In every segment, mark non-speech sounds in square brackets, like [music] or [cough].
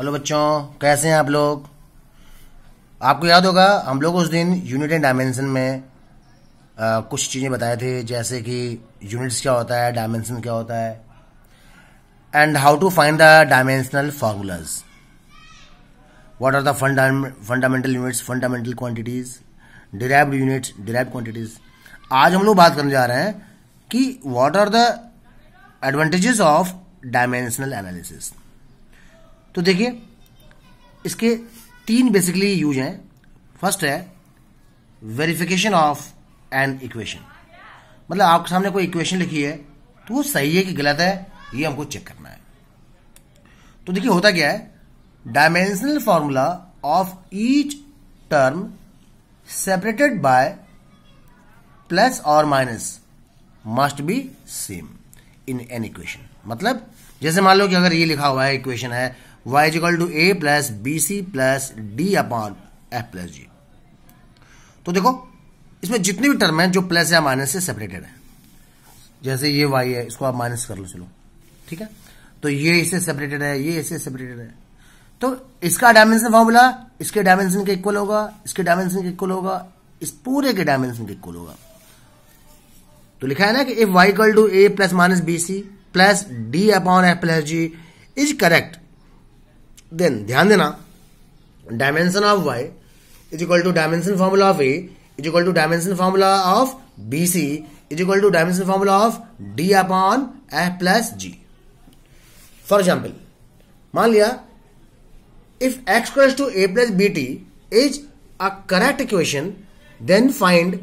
hello बच्चों कैसे हैं आप लोग आपको याद होगा हम लोग उस दिन यूनिट एंड डायमेंशन में आ, कुछ चीज़ें बताए थे जैसे कि यूनिट्स क्या होता है डायमेंशन क्या होता है and how to find the dimensional formulas what are the fundamental units fundamental quantities derived units derive quantities आज हम लोग बात करने जा रहे हैं कि what are the advantages of dimensional analysis तो देखिए इसके तीन बेसिकली यूज हैं फर्स्ट है वेरिफिकेशन ऑफ एन इक्वेशन मतलब आपके सामने कोई इक्वेशन लिखी है तो वो सही है कि गलत है ये हमको चेक करना है तो देखिए होता क्या है dimensional formula of each term separated by plus और minus must be same in an equation मतलब जैसे मान लो कि अगर ये लिखा हुआ है इक्वेशन है Y is equal to A plus B C plus D upon F plus G तो देखो इसमें जितनी भी टर्म है जो प्लस या माइनस से सेपरेटेड है जैसे ये वाई है इसको आप माइनस कर लो चलो ठीक है तो ये इससे सेपरेटेड है ये इससे सेपरेटेड है तो इसका डायमेंशन फॉर्मूला इसके डायमेंशन के इक्वल होगा इसके डायमेंशन के इक्वल होगा इस पूरे के डायमेंशन के इक्वल होगा तो लिखा है ना कि if Y equal to A plus minus B C plus D upon F plus G is correct then ध्यान देना dimension of Y is equal to dimension formula of A is equal to dimension formula of B C is equal to dimension formula of D upon A plus G for example मान लिया if X equals to A plus B T is a correct equation then find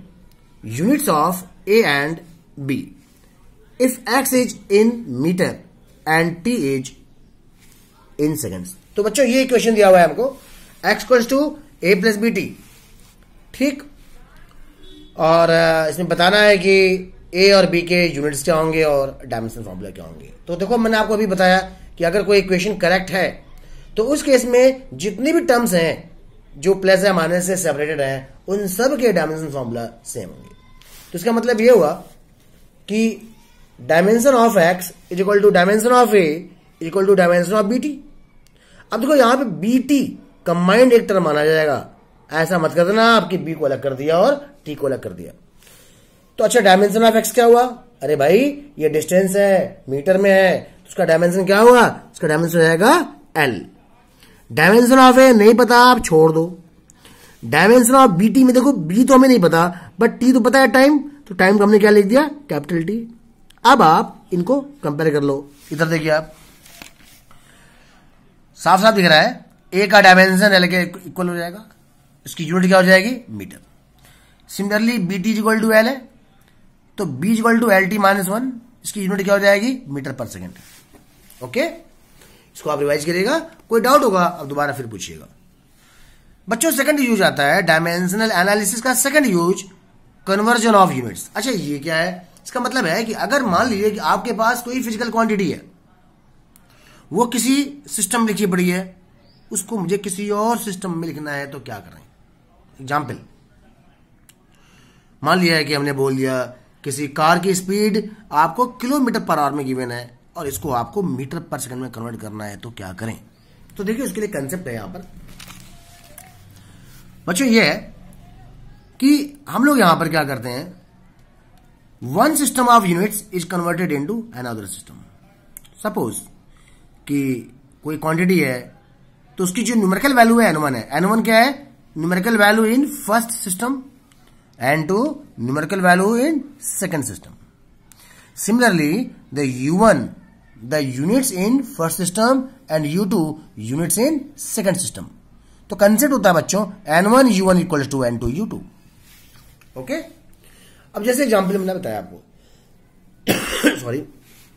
units of A and B if X is in metre and T is in seconds तो बच्चों ये equation दिया हुआ है हमको X equals to A plus B T ठीक और इसमें बताना है कि ए और बी के यूनिट्स क्या होंगे और डायमेंशन फॉर्मूला क्या होंगे तो देखो मैंने आपको अभी बताया कि अगर कोई इक्वेशन करेक्ट है तो उस केस में जितनी भी टर्म्स हैं जो प्लस या माइनस से सेपरेटेड हैं उन सब के डायमेंशन फॉर्मूला सेम होंगे तो इसका मतलब ये हुआ कि dimension of X is equal to dimension of A is equal to dimension of B T अब देखो यहां पे बी टी कंबाइंड एक टर्म माना जाएगा ऐसा मत कर देना आपकी बी को अलग कर दिया और टी को अलग कर दिया तो अच्छा डायमेंशन ऑफ एक्स क्या हुआ अरे भाई ये डिस्टेंस है मीटर में है तो उसका डायमेंशन क्या हुआ उसका डायमेंशन रहेगा एल डायमेंशन ऑफ ए नहीं पता आप छोड़ दो डायमेंशन ऑफ बी टी में देखो बी तो हमें नहीं पता बट टी तो पता है टाइम तो टाइम को हमने क्या लिख दिया कैपिटल टी अब आप इनको कंपेयर कर लो इधर देखिए आप साफ साफ दिख रहा है ए का डायमेंशन एल के इक्वल हो जाएगा इसकी यूनिट क्या हो जाएगी metre similarly B T equal to L है तो B equal to L T minus one इसकी यूनिट क्या हो जाएगी मीटर पर सेकेंड ओके इसको आप रिवाइज करिएगा कोई डाउट होगा आप दोबारा फिर पूछिएगा बच्चों सेकंड यूज आता है डायमेंशनल एनालिसिस का second use conversion of units अच्छा ये क्या है इसका मतलब है कि अगर मान लीजिए कि आपके पास कोई फिजिकल क्वांटिटी है वो किसी सिस्टम में लिखी पड़ी है उसको मुझे किसी और सिस्टम में लिखना है तो क्या करें एग्जाम्पल मान लिया है कि हमने बोल दिया किसी कार की स्पीड आपको किलोमीटर पर आवर में गिवन है और इसको आपको मीटर पर सेकंड में कन्वर्ट करना है तो क्या करें तो देखिए उसके लिए कंसेप्ट है यहां पर बच्चों ये है कि हम लोग यहां पर क्या करते हैं one system of units is converted into an system suppose कि कोई क्वांटिटी है तो उसकी जो न्यूमेरिकल वैल्यू है एनवन है एनवन क्या है numerical value in first system N two numerical value in second system similarly the U one the units in first system and U two units in second system तो concept होता है बच्चों N one U one equal to N two U two okay अब जैसे example मैंने बताया आपको sorry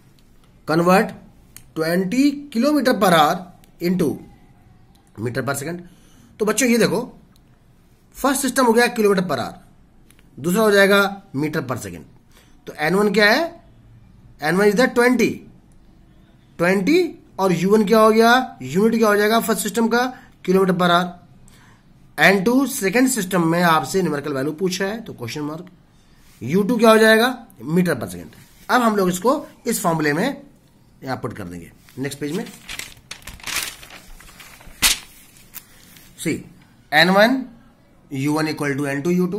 [coughs] convert twenty kilometre per hour into metre per second तो बच्चों ये देखो फर्स्ट सिस्टम हो गया किलोमीटर पर आवर दूसरा हो जाएगा मीटर पर सेकंड तो एन वन क्या है N one is the twenty twenty और यू वन क्या हो गया यूनिट क्या हो जाएगा फर्स्ट सिस्टम का kilometre per hour N two second system में आपसे न्यूमेरिकल वैल्यू पूछा है तो क्वेश्चन मार्क यू टू क्या हो जाएगा मीटर पर सेकेंड अब हम लोग इसको इस फॉर्मूले में यहाँ पुट कर देंगे नेक्स्ट पेज में see N one U one equal to N two U two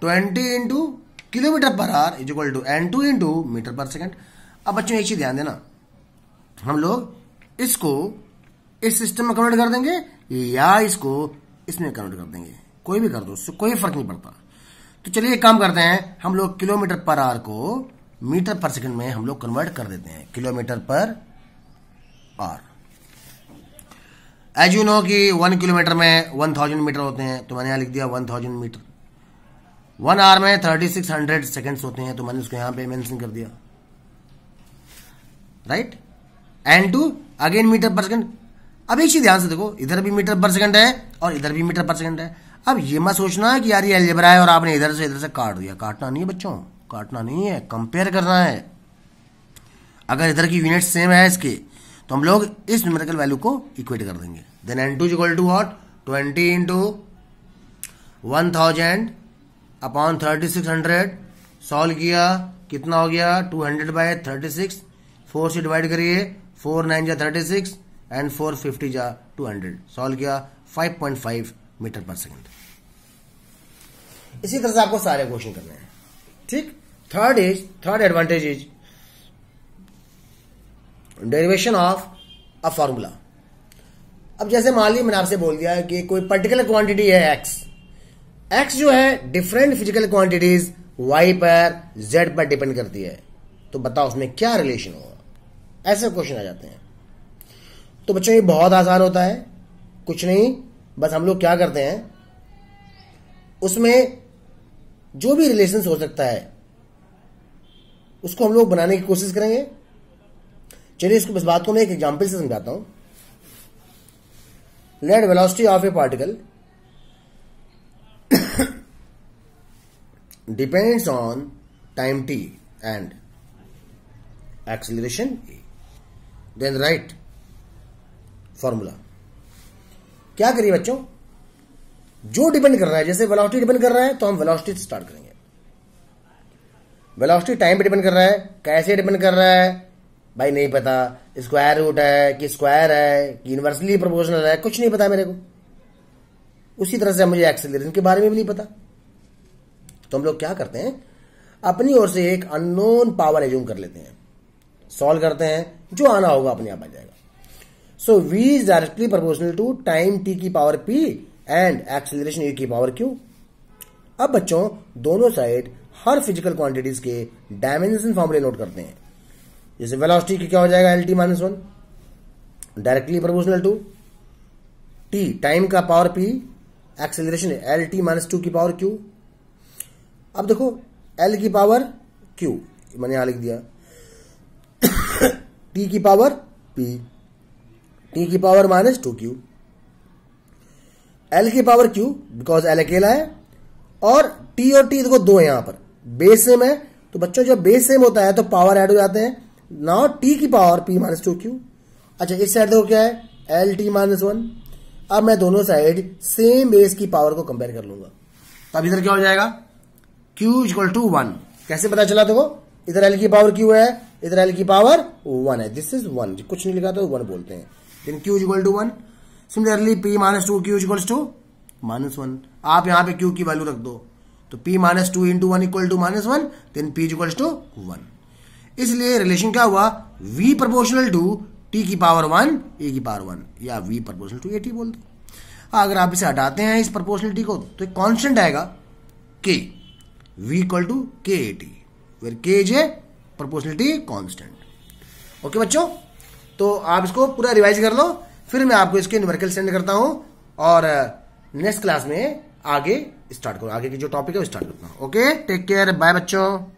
twenty into kilometre per hour is equal to N two into metre per second अब बच्चों एक चीज ध्यान देना हम लोग इसको इस सिस्टम में कन्वर्ट कर देंगे या इसको इसमें कन्वर्ट कर देंगे कोई भी कर दो उससे कोई फर्क नहीं पड़ता तो चलिए एक काम करते हैं हम लोग किलोमीटर पर आर को मीटर पर सेकंड में हम लोग कन्वर्ट कर देते हैं kilometre per hour as you know कि वन किलोमीटर में वन थाउजेंड मीटर होते हैं तो मैंने यहां लिख दिया one thousand metre one hour में थर्टी सिक्स हंड्रेड सेकेंड्स होते हैं तो मैंने उसको यहां पे मेंशन कर दिया right and two again metre per second अब एक चीज ध्यान से देखो इधर भी मीटर पर सेकंड है और इधर भी मीटर पर सेकंड है अब ये मत सोचना कि यार ये अलजबरा है और आपने इधर से इधर से काट दिया काटना नहीं है बच्चों काटना नहीं है कंपेयर करना है अगर इधर की यूनिट सेम है इसके तो हम लोग इस न्यूमेरिकल वैल्यू को इक्वेट कर देंगे then N two equal to what twenty into one thousand upon thirty six hundred solve किया कितना हो गया two hundred by thirty six four से डिवाइड करिए फोर नाइन जा thirty six and four fifty जा टू हंड्रेड सॉल्व किया five point five metre per second इसी तरह से आपको सारे क्वेश्चन करने हैं ठीक third is third advantage is derivation of a formula अब जैसे मान ली मैंने आपसे बोल दिया कि कोई पर्टिकुलर क्वांटिटी है एक्स एक्स जो है डिफरेंट फिजिकल क्वांटिटीज वाई पर जेड पर डिपेंड करती है तो बताओ उसमें क्या रिलेशन होगा ऐसे क्वेश्चन आ जाते हैं तो बच्चों ये बहुत आसान होता है कुछ नहीं बस हम लोग क्या करते हैं उसमें जो भी रिलेशन हो सकता है उसको हम लोग बनाने की कोशिश करेंगे चलिए इसको इस बात को मैं एक एग्जाम्पल से समझाता हूं let velocity of a particle depends on time T and acceleration A then write formula क्या करिए बच्चों जो डिपेंड कर रहा है जैसे वेलोसिटी डिपेंड कर रहा है तो हम वेलोसिटी स्टार्ट करेंगे वेलोसिटी टाइम पे डिपेंड कर रहा है कैसे डिपेंड कर रहा है भाई नहीं पता स्क्वायर रूट है कि स्क्वायर है कि यूनिवर्सली प्रोपोर्शनल है कुछ नहीं पता मेरे को उसी तरह से मुझे एक्सेलरेशन के बारे में भी नहीं पता तो हम लोग क्या करते हैं अपनी ओर से एक अननोन पावर एज्यूम कर लेते हैं सॉल्व करते हैं जो आना होगा अपने आप आ जाएगा so V is directly proportional to time T की power P and acceleration A की पावर क्यू अब बच्चों दोनों साइड हर फिजिकल क्वांटिटीज के डायमेंशन फॉर्मूले नोट करते हैं जैसे वेलोसिटी की क्या हो जाएगा L T minus one directly proportional to T time का power P acceleration L T minus two की पावर क्यू अब देखो एल की पावर क्यू मैंने यहां लिख दिया टी [coughs] की पावर पी टी की power minus two Q L की पावर क्यू बिकॉज एल अकेला है और टी और टी देखो दो है यहां पर बेस सेम है तो बच्चों जब बेस सेम होता है तो पावर एड हो जाते हैं नाउ टी की power P minus two Q अच्छा इस साइड देखो क्या है एल टी माइनस वन अब मैं दोनों साइड सेम बेस की पावर को कंपेयर कर लूंगा तब तो इधर क्या हो जाएगा क्यू इक्वल टू वन कैसे पता चला देखो इधर एल की पावर क्यू है इधर एल की पावर वन है दिस इज वन कुछ नहीं लिखा तो वन बोलते हैं then Q equal to one similarly P minus two Q equal to minus one आप यहां पे क्यू की वैल्यू रख दो तो P minus two into one equal to minus one then P equal to one इसलिए रिलेशन क्या हुआ वी प्रपोर्शनल टू टी की पावर वन ए की पावर वन या we proportional to A T बोल दो हाँ, अगर आप इसे हटाते हैं इस प्रपोर्शनलिटी को तो एक कॉन्स्टेंट आएगा के we equal to K A T where K is a proportionality constant okay बच्चों तो आप इसको पूरा रिवाइज कर लो फिर मैं आपको इसके न्यूमेरिकल सेंड करता हूं और नेक्स्ट uh, क्लास में आगे स्टार्ट करो आगे की जो टॉपिक है वो स्टार्ट करता हूं ओके टेक केयर बाय बच्चों